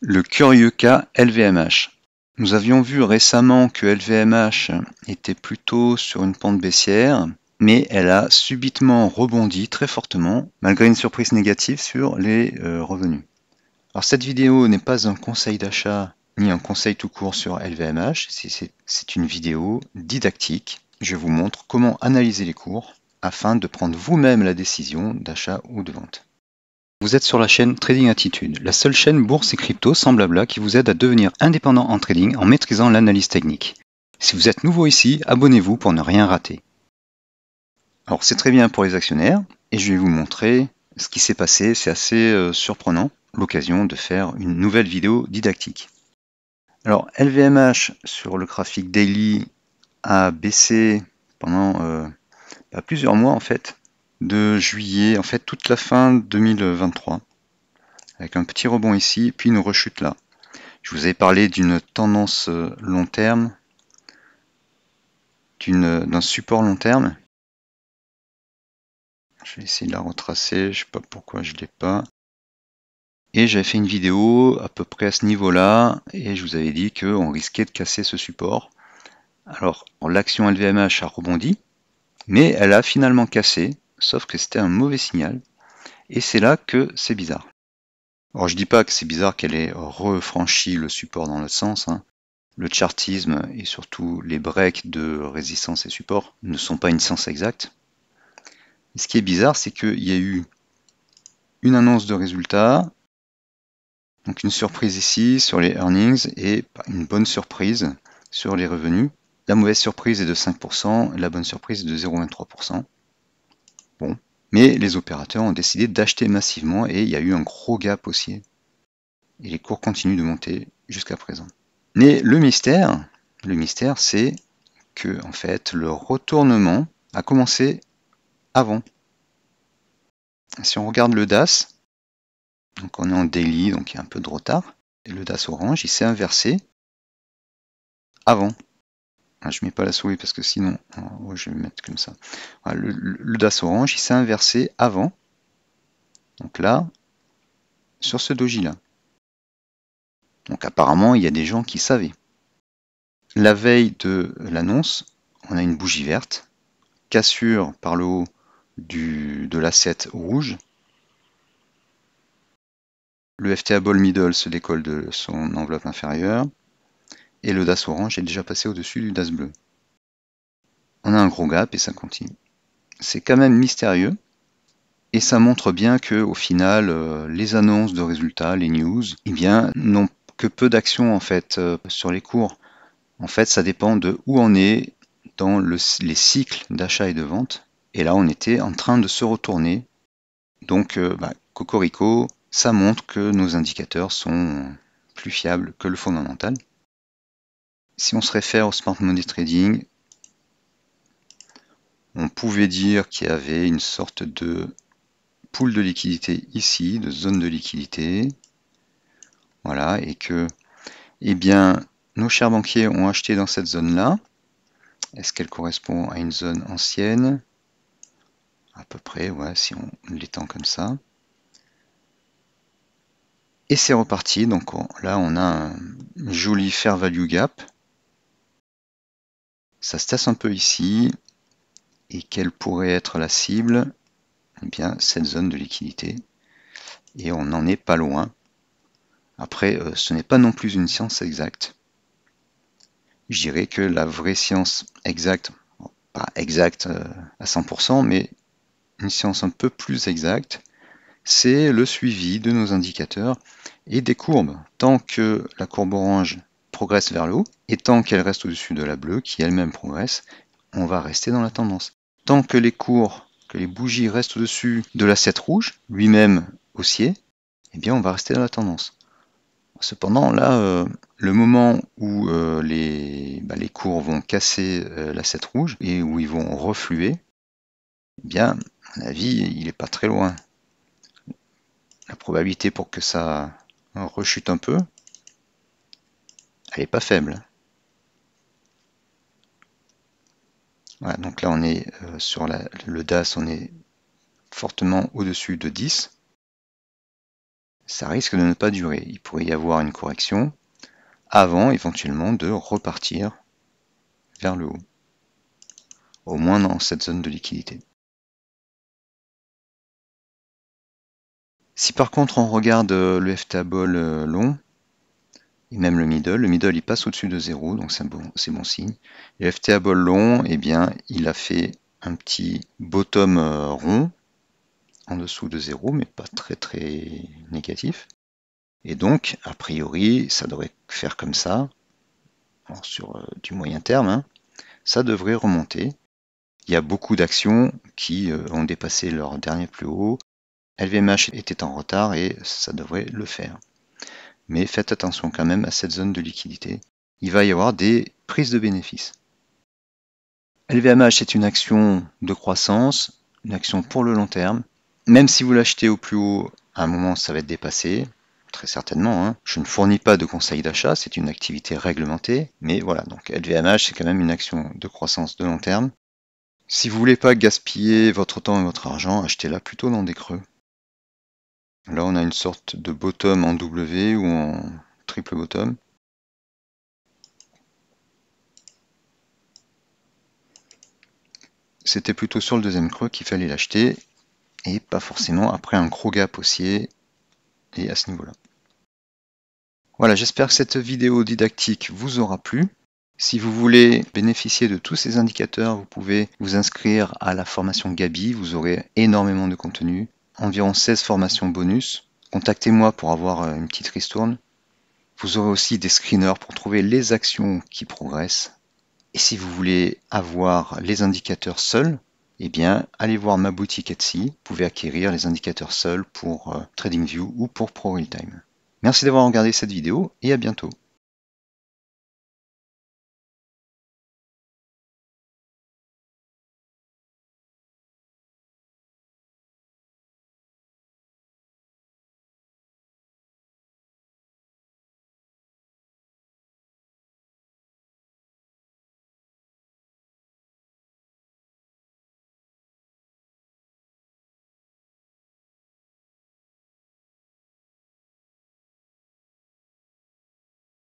Le curieux cas LVMH. Nous avions vu récemment que LVMH était plutôt sur une pente baissière, mais elle a subitement rebondi très fortement, malgré une surprise négative sur les euh, revenus. Alors cette vidéo n'est pas un conseil d'achat ni un conseil tout court sur LVMH, c'est une vidéo didactique. Je vous montre comment analyser les cours afin de prendre vous-même la décision d'achat ou de vente. Vous êtes sur la chaîne Trading Attitude, la seule chaîne bourse et crypto semblable blabla qui vous aide à devenir indépendant en trading en maîtrisant l'analyse technique. Si vous êtes nouveau ici, abonnez-vous pour ne rien rater. Alors c'est très bien pour les actionnaires et je vais vous montrer ce qui s'est passé, c'est assez euh, surprenant, l'occasion de faire une nouvelle vidéo didactique. Alors LVMH sur le graphique daily a baissé pendant euh, bah, plusieurs mois en fait, de juillet, en fait toute la fin 2023, avec un petit rebond ici, puis une rechute là. Je vous avais parlé d'une tendance euh, long terme, d'un support long terme. Je vais essayer de la retracer, je ne sais pas pourquoi je ne l'ai pas. Et j'avais fait une vidéo à peu près à ce niveau-là, et je vous avais dit qu'on risquait de casser ce support. Alors, l'action LVMH a rebondi, mais elle a finalement cassé sauf que c'était un mauvais signal, et c'est là que c'est bizarre. Alors je dis pas que c'est bizarre qu'elle ait refranchi le support dans l'autre sens, hein. le chartisme et surtout les breaks de résistance et support ne sont pas une science exacte. ce qui est bizarre, c'est qu'il y a eu une annonce de résultat, donc une surprise ici sur les earnings et une bonne surprise sur les revenus. La mauvaise surprise est de 5%, la bonne surprise est de 0,23%. Bon, mais les opérateurs ont décidé d'acheter massivement et il y a eu un gros gap haussier. Et les cours continuent de monter jusqu'à présent. Mais le mystère, le mystère c'est que fait le retournement a commencé avant. Si on regarde le DAS, donc on est en daily, donc il y a un peu de retard, et le DAS orange il s'est inversé avant. Je ah, je mets pas la souris parce que sinon, oh, je vais mettre comme ça. Ah, le, le, DAS orange, il s'est inversé avant. Donc là, sur ce doji là. Donc apparemment, il y a des gens qui savaient. La veille de l'annonce, on a une bougie verte, cassure par le haut du, de l'asset rouge. Le FTA Ball Middle se décolle de son enveloppe inférieure et le DAS orange est déjà passé au-dessus du DAS bleu. On a un gros gap et ça continue. C'est quand même mystérieux et ça montre bien que au final euh, les annonces de résultats, les news, eh bien n'ont que peu d'action en fait euh, sur les cours. En fait, ça dépend de où on est dans les cycles d'achat et de vente. Et là, on était en train de se retourner. Donc, euh, bah, Cocorico, ça montre que nos indicateurs sont plus fiables que le fondamental si on se réfère au Smart Money Trading, on pouvait dire qu'il y avait une sorte de pool de liquidité ici, de zone de liquidité. Voilà, et que eh bien, nos chers banquiers ont acheté dans cette zone-là. Est-ce qu'elle correspond à une zone ancienne À peu près, ouais, si on l'étend comme ça. Et c'est reparti, donc là on a un joli fair value gap ça se tasse un peu ici. Et quelle pourrait être la cible Eh bien, cette zone de liquidité. Et on n'en est pas loin. Après, euh, ce n'est pas non plus une science exacte. Je dirais que la vraie science exacte, pas exacte euh, à 100%, mais une science un peu plus exacte, c'est le suivi de nos indicateurs et des courbes. Tant que la courbe orange progresse vers le haut, et tant qu'elle reste au-dessus de la bleue, qui elle-même progresse, on va rester dans la tendance. Tant que les cours, que les bougies restent au-dessus de l'asset rouge, lui-même haussier, eh bien on va rester dans la tendance. Cependant, là, euh, le moment où euh, bah, les, cours vont casser la euh, l'asset rouge et où ils vont refluer, eh bien, à mon avis, il n'est pas très loin. La probabilité pour que ça rechute un peu, elle est pas faible. Voilà, donc là on est euh, sur la, le DAS, on est fortement au-dessus de 10. Ça risque de ne pas durer. Il pourrait y avoir une correction avant éventuellement de repartir vers le haut. Au moins dans cette zone de liquidité. Si par contre on regarde euh, le FTA euh, long, et même le middle. Le middle, il passe au-dessus de 0, donc c'est bon, signe. Le à bol long, eh bien, il a fait un petit bottom euh, rond en dessous de 0, mais pas très très négatif. Et donc, a priori, ça devrait faire comme ça, sur euh, du moyen terme, hein, ça devrait remonter. Il y a beaucoup d'actions qui euh, ont dépassé leur dernier plus haut. LVMH était en retard et ça devrait le faire mais faites attention quand même à cette zone de liquidité. Il va y avoir des prises de bénéfices. LVMH est une action de croissance, une action pour le long terme. Même si vous l'achetez au plus haut, à un moment ça va être dépassé, très certainement. Hein. Je ne fournis pas de conseils d'achat, c'est une activité réglementée. Mais voilà, donc LVMH, c'est quand même une action de croissance de long terme. Si vous voulez pas gaspiller votre temps et votre argent, achetez-la plutôt dans des creux. Là, on a une sorte de bottom en W ou en triple bottom. C'était plutôt sur le deuxième creux qu'il fallait l'acheter et pas forcément après un gros gap haussier et à ce niveau-là. Voilà, j'espère que cette vidéo didactique vous aura plu. Si vous voulez bénéficier de tous ces indicateurs, vous pouvez vous inscrire à la formation Gabi. Vous aurez énormément de contenu environ 16 formations bonus. Contactez-moi pour avoir euh, une petite ristourne. Vous aurez aussi des screeners pour trouver les actions qui progressent. Et si vous voulez avoir les indicateurs seuls, eh bien, allez voir ma boutique Etsy. Vous pouvez acquérir les indicateurs seuls pour euh, TradingView ou pour ProRealTime. Merci d'avoir regardé cette vidéo et à bientôt.